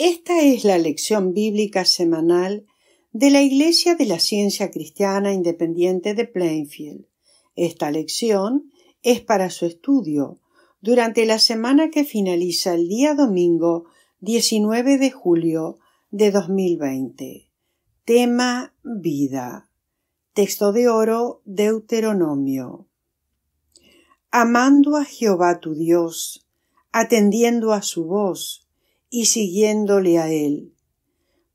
Esta es la lección bíblica semanal de la Iglesia de la Ciencia Cristiana Independiente de Plainfield. Esta lección es para su estudio durante la semana que finaliza el día domingo 19 de julio de 2020. Tema Vida. Texto de oro Deuteronomio. Amando a Jehová tu Dios, atendiendo a su voz, y siguiéndole a Él,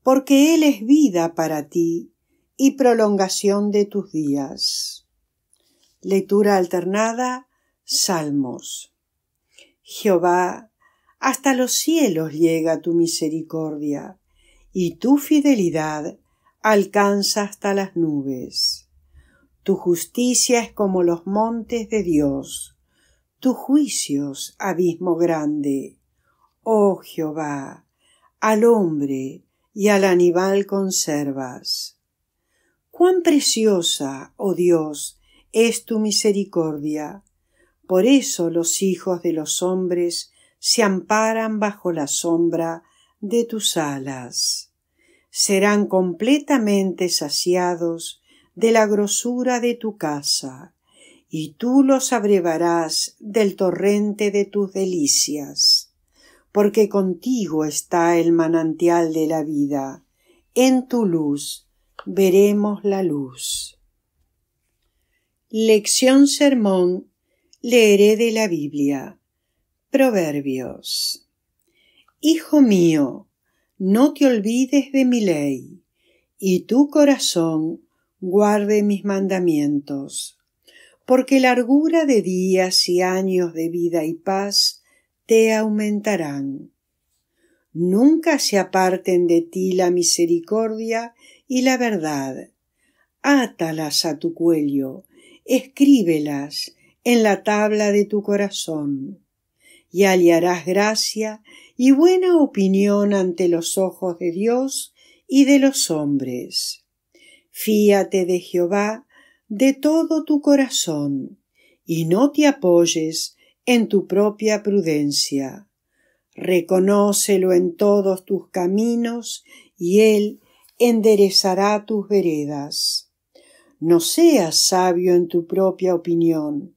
porque Él es vida para ti y prolongación de tus días. Lectura alternada Salmos. Jehová, hasta los cielos llega tu misericordia, y tu fidelidad alcanza hasta las nubes. Tu justicia es como los montes de Dios, tus juicios abismo grande. Oh Jehová, al hombre y al animal conservas. Cuán preciosa, oh Dios, es tu misericordia. Por eso los hijos de los hombres se amparan bajo la sombra de tus alas. Serán completamente saciados de la grosura de tu casa, y tú los abrevarás del torrente de tus delicias porque contigo está el manantial de la vida. En tu luz veremos la luz. Lección Sermón leeré de la Biblia. Proverbios. Hijo mío, no te olvides de mi ley, y tu corazón guarde mis mandamientos, porque largura de días y años de vida y paz te aumentarán. Nunca se aparten de ti la misericordia y la verdad. Átalas a tu cuello, escríbelas en la tabla de tu corazón, y aliarás gracia y buena opinión ante los ojos de Dios y de los hombres. Fíate de Jehová de todo tu corazón, y no te apoyes en tu propia prudencia. Reconócelo en todos tus caminos y Él enderezará tus veredas. No seas sabio en tu propia opinión.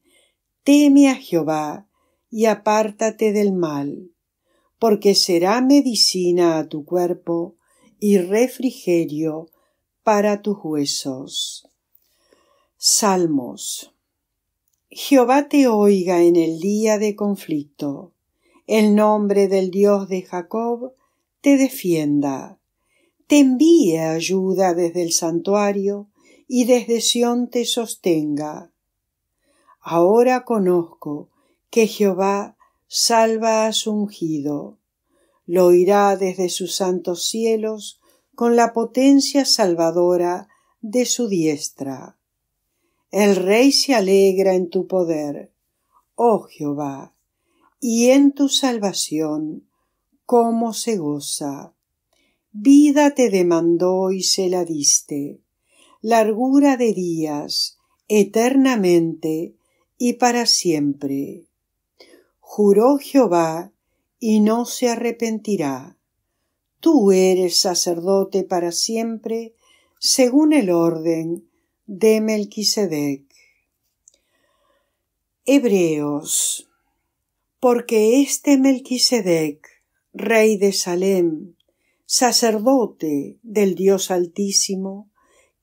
Teme a Jehová y apártate del mal, porque será medicina a tu cuerpo y refrigerio para tus huesos. Salmos Jehová te oiga en el día de conflicto. El nombre del Dios de Jacob te defienda. Te envíe ayuda desde el santuario y desde Sión te sostenga. Ahora conozco que Jehová salva a su ungido. Lo oirá desde sus santos cielos con la potencia salvadora de su diestra. El rey se alegra en tu poder, oh Jehová, y en tu salvación, cómo se goza. Vida te demandó y se la diste, largura de días, eternamente y para siempre. Juró Jehová y no se arrepentirá. Tú eres sacerdote para siempre, según el orden de Melquisedec. Hebreos. Porque este Melquisedec, rey de Salem, sacerdote del Dios Altísimo,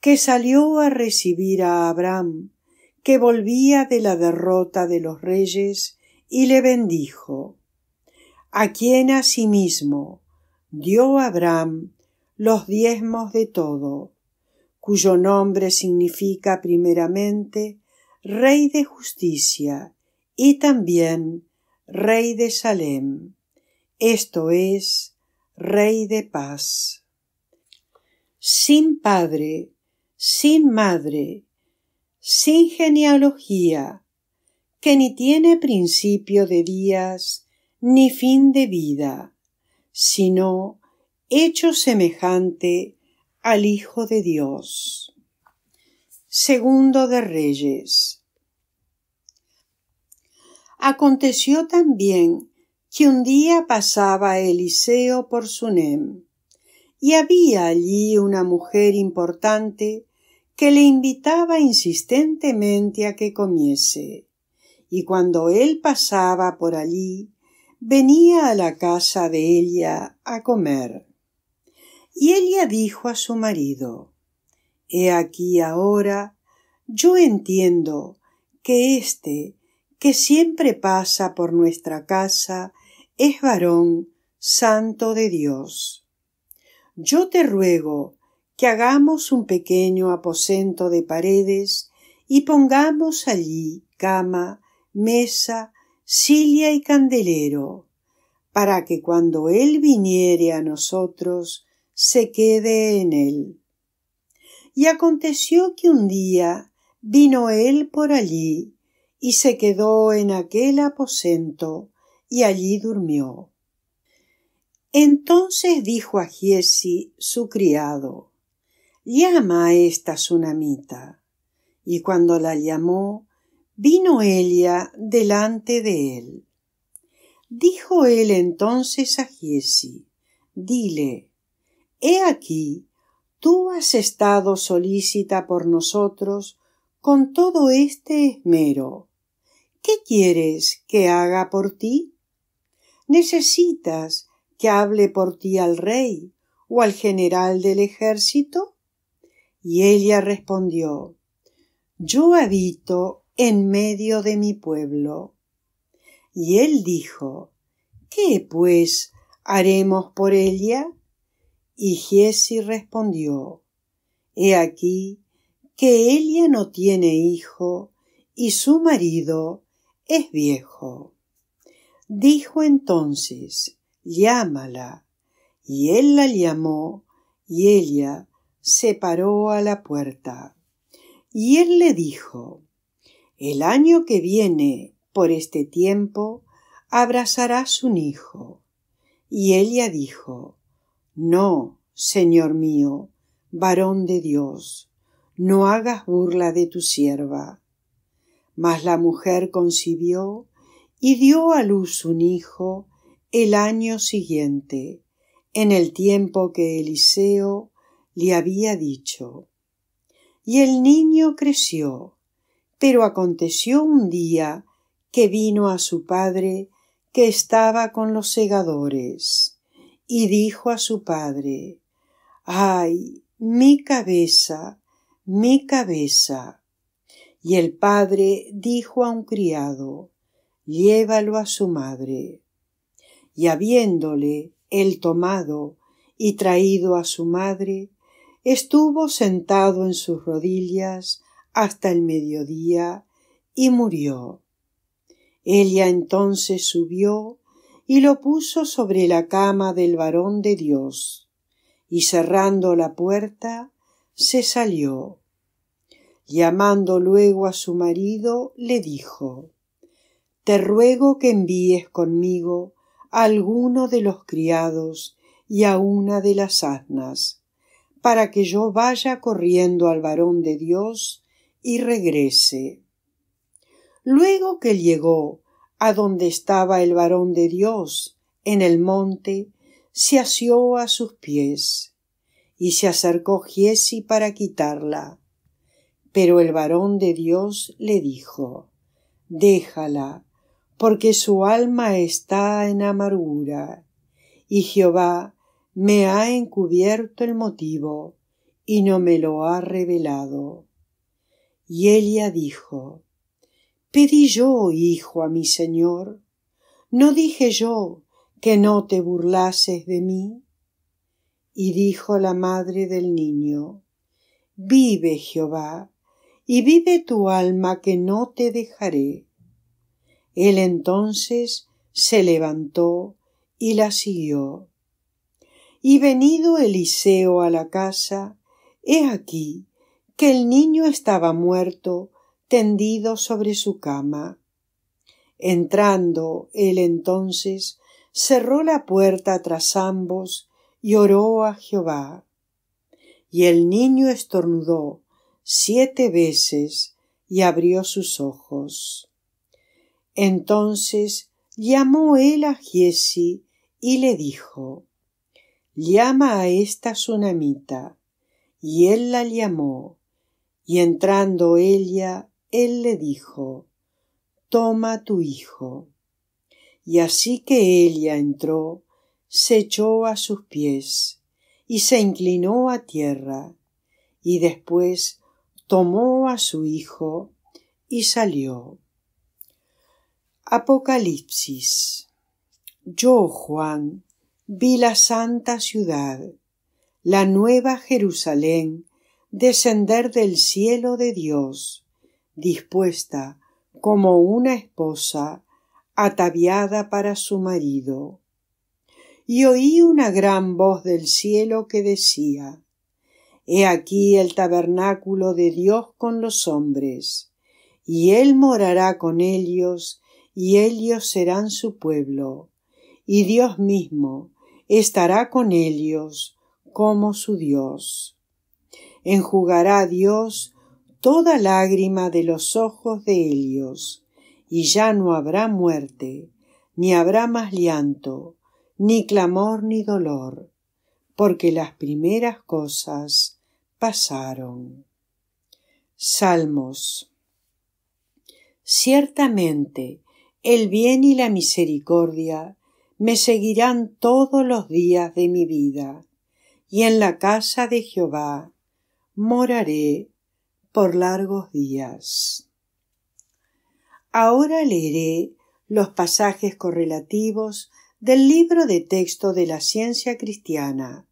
que salió a recibir a Abraham, que volvía de la derrota de los reyes, y le bendijo, a quien asimismo dio Abraham los diezmos de todo, cuyo nombre significa primeramente Rey de Justicia y también Rey de Salem, esto es, Rey de Paz. Sin padre, sin madre, sin genealogía, que ni tiene principio de días ni fin de vida, sino hecho semejante al Hijo de Dios. Segundo de Reyes. Aconteció también que un día pasaba Eliseo por Sunem, y había allí una mujer importante que le invitaba insistentemente a que comiese. Y cuando él pasaba por allí, venía a la casa de ella a comer. Y ella dijo a su marido He aquí ahora yo entiendo que éste, que siempre pasa por nuestra casa, es varón santo de Dios. Yo te ruego que hagamos un pequeño aposento de paredes y pongamos allí cama, mesa, silla y candelero, para que cuando él viniere a nosotros se quede en él. Y aconteció que un día vino él por allí y se quedó en aquel aposento y allí durmió. Entonces dijo a Giesi, su criado, llama a esta tsunamita. Y cuando la llamó, vino ella delante de él. Dijo él entonces a Giesi, dile, He aquí, tú has estado solícita por nosotros con todo este esmero. ¿Qué quieres que haga por ti? ¿Necesitas que hable por ti al rey o al general del ejército? Y ella respondió Yo habito en medio de mi pueblo. Y él dijo ¿Qué, pues, haremos por ella? Y Giesi respondió, He aquí que ella no tiene hijo y su marido es viejo. Dijo entonces, llámala. Y él la llamó, y ella se paró a la puerta. Y él le dijo, El año que viene, por este tiempo, abrazarás un hijo. Y ella dijo, no, Señor mío, varón de Dios, no hagas burla de tu sierva. Mas la mujer concibió y dio a luz un hijo el año siguiente, en el tiempo que Eliseo le había dicho. Y el niño creció, pero aconteció un día que vino a su padre que estaba con los segadores y dijo a su padre Ay, mi cabeza, mi cabeza. Y el padre dijo a un criado Llévalo a su madre. Y habiéndole él tomado y traído a su madre, estuvo sentado en sus rodillas hasta el mediodía y murió. Ella entonces subió y lo puso sobre la cama del varón de Dios, y cerrando la puerta, se salió. Llamando luego a su marido, le dijo Te ruego que envíes conmigo a alguno de los criados y a una de las asnas, para que yo vaya corriendo al varón de Dios y regrese. Luego que llegó a donde estaba el varón de Dios, en el monte, se asió a sus pies, y se acercó Giesi para quitarla. Pero el varón de Dios le dijo Déjala, porque su alma está en amargura, y Jehová me ha encubierto el motivo, y no me lo ha revelado. Y Elia dijo Pedí yo, hijo, a mi señor, ¿no dije yo que no te burlases de mí? Y dijo la madre del niño, Vive Jehová, y vive tu alma que no te dejaré. Él entonces se levantó y la siguió. Y venido Eliseo a la casa, he aquí que el niño estaba muerto tendido sobre su cama. Entrando él entonces, cerró la puerta tras ambos y oró a Jehová. Y el niño estornudó siete veces y abrió sus ojos. Entonces llamó él a Giesi y le dijo Llama a esta sunamita. Y él la llamó, y entrando ella él le dijo Toma tu hijo. Y así que ella entró, se echó a sus pies y se inclinó a tierra, y después tomó a su hijo y salió. Apocalipsis. Yo, Juan, vi la santa ciudad, la nueva Jerusalén, descender del cielo de Dios dispuesta como una esposa ataviada para su marido. Y oí una gran voz del cielo que decía He aquí el tabernáculo de Dios con los hombres, y Él morará con ellos, y ellos serán su pueblo, y Dios mismo estará con ellos como su Dios. Enjugará Dios toda lágrima de los ojos de ellos, y ya no habrá muerte, ni habrá más llanto, ni clamor ni dolor, porque las primeras cosas pasaron. Salmos. Ciertamente, el bien y la misericordia me seguirán todos los días de mi vida, y en la casa de Jehová moraré por largos días. Ahora leeré los pasajes correlativos del libro de texto de la ciencia cristiana,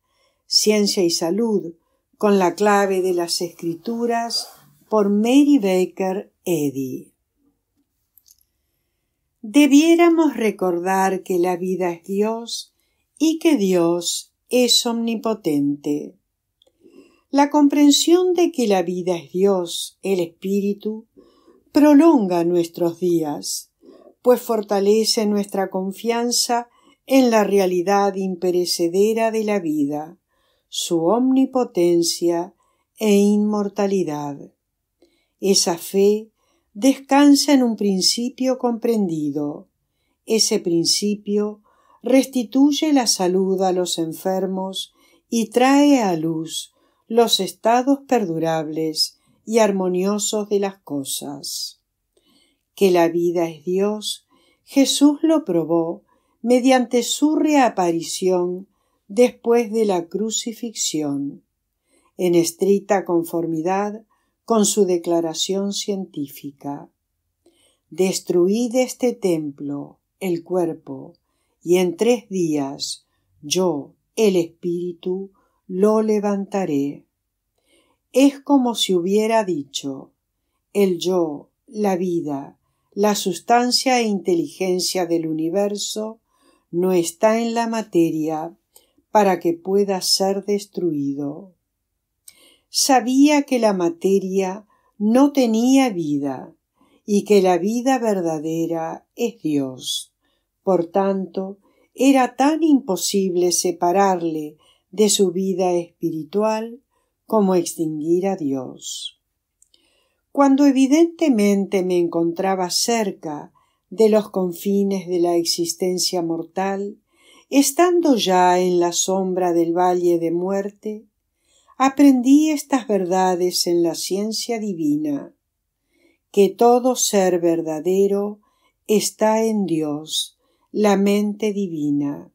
Ciencia y Salud, con la clave de las escrituras por Mary Baker Eddy. Debiéramos recordar que la vida es Dios y que Dios es omnipotente. La comprensión de que la vida es Dios, el Espíritu, prolonga nuestros días, pues fortalece nuestra confianza en la realidad imperecedera de la vida, su omnipotencia e inmortalidad. Esa fe descansa en un principio comprendido. Ese principio restituye la salud a los enfermos y trae a luz los estados perdurables y armoniosos de las cosas. Que la vida es Dios, Jesús lo probó mediante su reaparición después de la crucifixión, en estricta conformidad con su declaración científica. Destruid este templo, el cuerpo, y en tres días yo, el espíritu, lo levantaré. Es como si hubiera dicho el yo, la vida, la sustancia e inteligencia del universo no está en la materia para que pueda ser destruido. Sabía que la materia no tenía vida y que la vida verdadera es Dios. Por tanto, era tan imposible separarle de su vida espiritual como extinguir a Dios. Cuando evidentemente me encontraba cerca de los confines de la existencia mortal, estando ya en la sombra del valle de muerte, aprendí estas verdades en la ciencia divina, que todo ser verdadero está en Dios, la mente divina,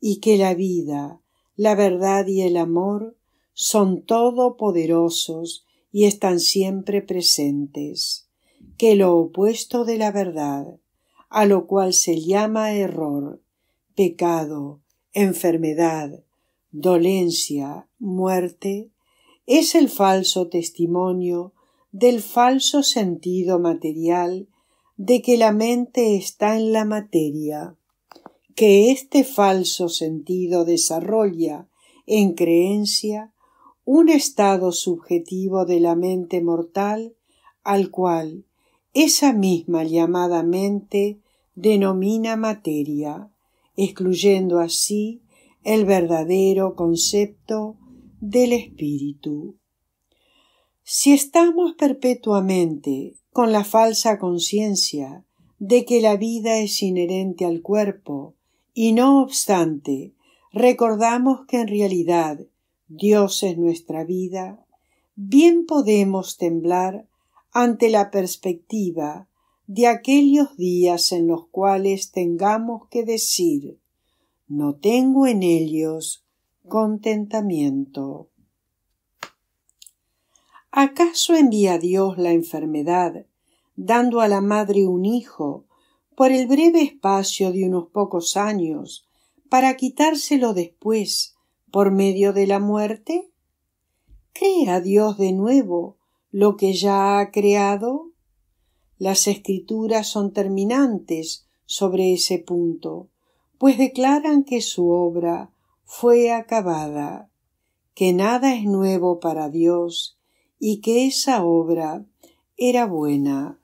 y que la vida, la verdad y el amor son todopoderosos y están siempre presentes, que lo opuesto de la verdad, a lo cual se llama error, pecado, enfermedad, dolencia, muerte, es el falso testimonio del falso sentido material de que la mente está en la materia que este falso sentido desarrolla en creencia un estado subjetivo de la mente mortal al cual esa misma llamada mente denomina materia, excluyendo así el verdadero concepto del espíritu. Si estamos perpetuamente con la falsa conciencia de que la vida es inherente al cuerpo y no obstante, recordamos que en realidad Dios es nuestra vida, bien podemos temblar ante la perspectiva de aquellos días en los cuales tengamos que decir no tengo en ellos contentamiento. ¿Acaso envía Dios la enfermedad, dando a la madre un hijo por el breve espacio de unos pocos años para quitárselo después por medio de la muerte? crea Dios de nuevo lo que ya ha creado? Las escrituras son terminantes sobre ese punto, pues declaran que su obra fue acabada, que nada es nuevo para Dios y que esa obra era buena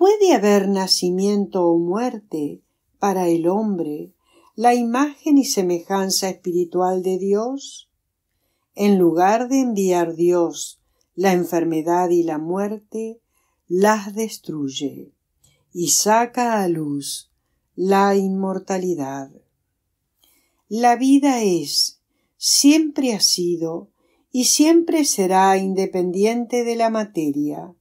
puede haber nacimiento o muerte para el hombre, la imagen y semejanza espiritual de Dios? En lugar de enviar Dios la enfermedad y la muerte, las destruye y saca a luz la inmortalidad. La vida es, siempre ha sido y siempre será independiente de la materia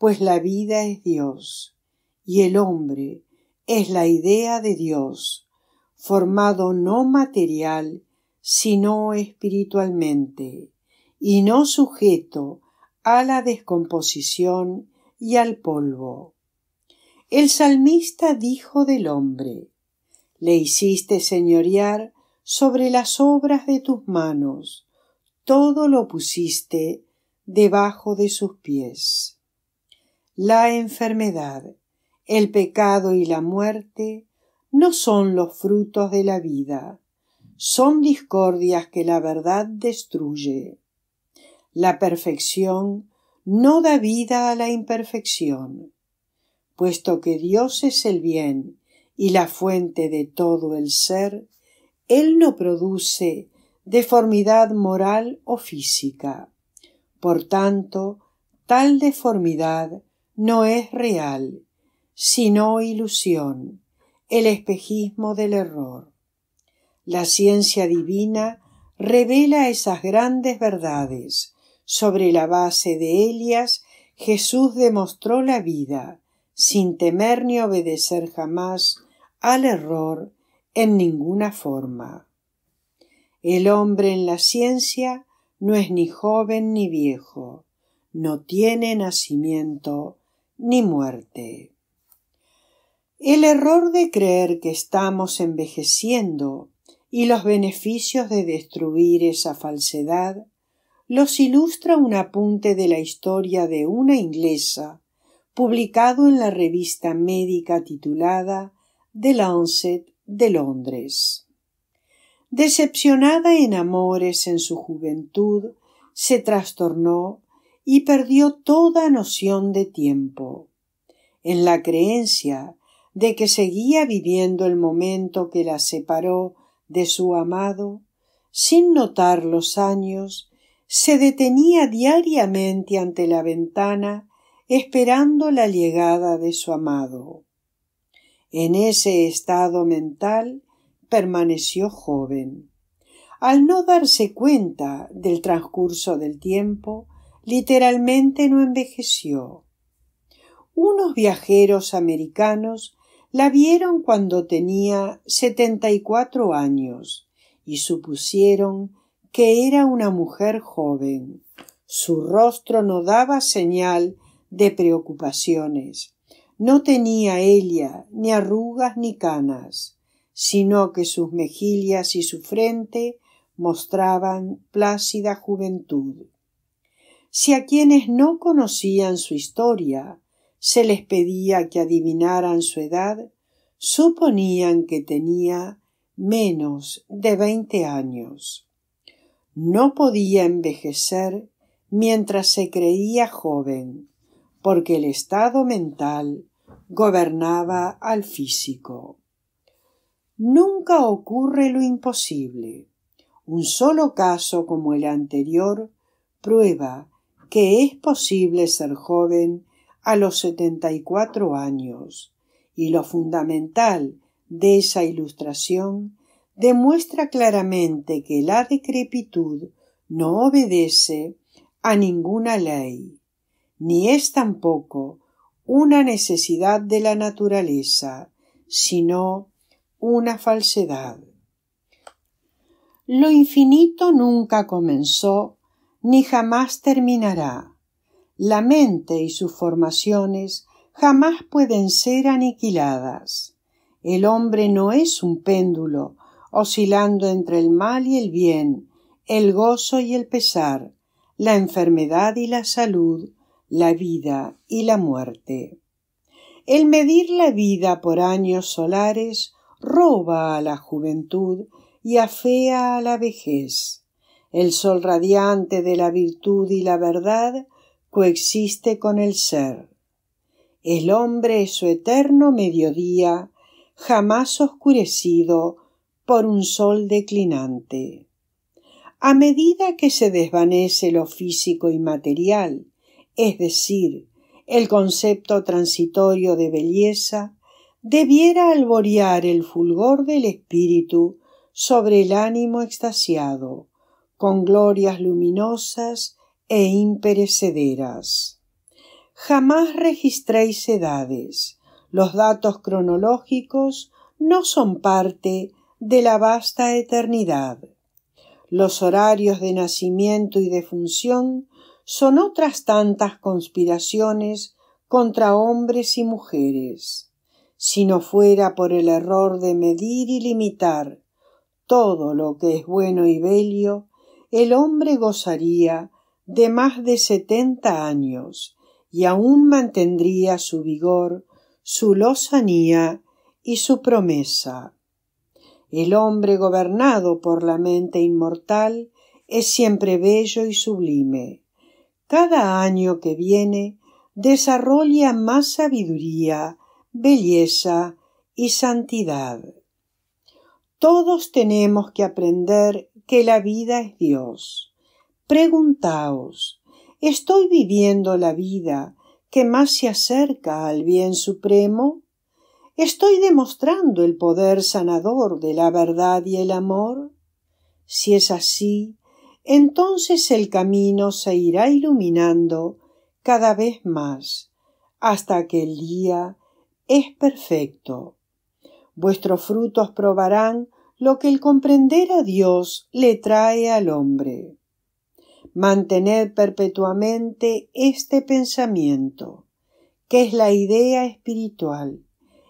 pues la vida es Dios y el hombre es la idea de Dios, formado no material, sino espiritualmente, y no sujeto a la descomposición y al polvo. El salmista dijo del hombre Le hiciste señorear sobre las obras de tus manos, todo lo pusiste debajo de sus pies la enfermedad, el pecado y la muerte no son los frutos de la vida, son discordias que la verdad destruye. La perfección no da vida a la imperfección, puesto que Dios es el bien y la fuente de todo el ser, Él no produce deformidad moral o física. Por tanto, tal deformidad no es real, sino ilusión, el espejismo del error. La ciencia divina revela esas grandes verdades. Sobre la base de ellas, Jesús demostró la vida, sin temer ni obedecer jamás al error en ninguna forma. El hombre en la ciencia no es ni joven ni viejo, no tiene nacimiento ni muerte. El error de creer que estamos envejeciendo y los beneficios de destruir esa falsedad los ilustra un apunte de la historia de una inglesa publicado en la revista médica titulada The Lancet de Londres. Decepcionada en amores en su juventud, se trastornó y perdió toda noción de tiempo, en la creencia de que seguía viviendo el momento que la separó de su amado, sin notar los años, se detenía diariamente ante la ventana esperando la llegada de su amado. En ese estado mental permaneció joven. Al no darse cuenta del transcurso del tiempo, literalmente no envejeció. Unos viajeros americanos la vieron cuando tenía setenta y cuatro años y supusieron que era una mujer joven. Su rostro no daba señal de preocupaciones. No tenía ella ni arrugas ni canas, sino que sus mejillas y su frente mostraban plácida juventud si a quienes no conocían su historia se les pedía que adivinaran su edad, suponían que tenía menos de veinte años. No podía envejecer mientras se creía joven, porque el estado mental gobernaba al físico. Nunca ocurre lo imposible. Un solo caso como el anterior prueba que es posible ser joven a los setenta y cuatro años, y lo fundamental de esa ilustración demuestra claramente que la decrepitud no obedece a ninguna ley, ni es tampoco una necesidad de la naturaleza, sino una falsedad. Lo infinito nunca comenzó ni jamás terminará. La mente y sus formaciones jamás pueden ser aniquiladas. El hombre no es un péndulo, oscilando entre el mal y el bien, el gozo y el pesar, la enfermedad y la salud, la vida y la muerte. El medir la vida por años solares roba a la juventud y afea a la vejez. El sol radiante de la virtud y la verdad coexiste con el ser. El hombre es su eterno mediodía, jamás oscurecido por un sol declinante. A medida que se desvanece lo físico y material, es decir, el concepto transitorio de belleza, debiera alborear el fulgor del espíritu sobre el ánimo extasiado, con glorias luminosas e imperecederas. Jamás registréis edades. Los datos cronológicos no son parte de la vasta eternidad. Los horarios de nacimiento y de función son otras tantas conspiraciones contra hombres y mujeres. Si no fuera por el error de medir y limitar todo lo que es bueno y bello, el hombre gozaría de más de setenta años y aún mantendría su vigor, su lozanía y su promesa. El hombre gobernado por la mente inmortal es siempre bello y sublime. Cada año que viene desarrolla más sabiduría, belleza y santidad. Todos tenemos que aprender que la vida es Dios. Preguntaos, ¿estoy viviendo la vida que más se acerca al bien supremo? ¿Estoy demostrando el poder sanador de la verdad y el amor? Si es así, entonces el camino se irá iluminando cada vez más hasta que el día es perfecto. Vuestros frutos probarán lo que el comprender a Dios le trae al hombre. Mantener perpetuamente este pensamiento, que es la idea espiritual,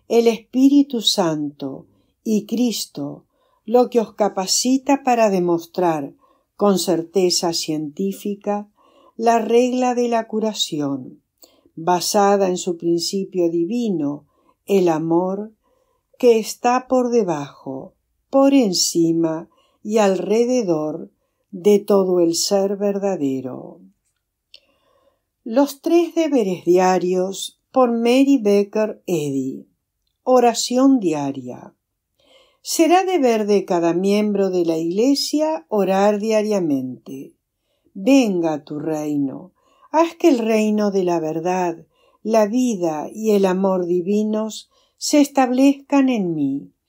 el Espíritu Santo y Cristo, lo que os capacita para demostrar con certeza científica la regla de la curación, basada en su principio divino, el amor, que está por debajo, por encima y alrededor de todo el ser verdadero. Los tres deberes diarios por Mary Becker Eddy. Oración diaria. Será deber de cada miembro de la Iglesia orar diariamente. Venga tu reino. Haz que el reino de la verdad, la vida y el amor divinos se establezcan en mí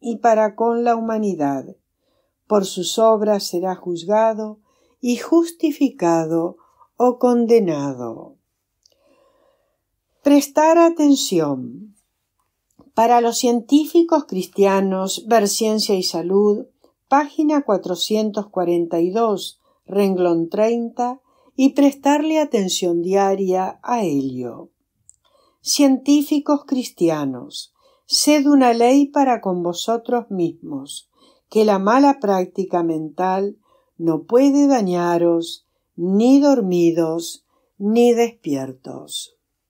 y para con la humanidad. Por sus obras será juzgado y justificado o condenado. Prestar atención. Para los científicos cristianos, Ver Ciencia y Salud, página 442, renglón 30, y prestarle atención diaria a ello. Científicos cristianos. Sed una ley para con vosotros mismos, que la mala práctica mental no puede dañaros ni dormidos ni despiertos.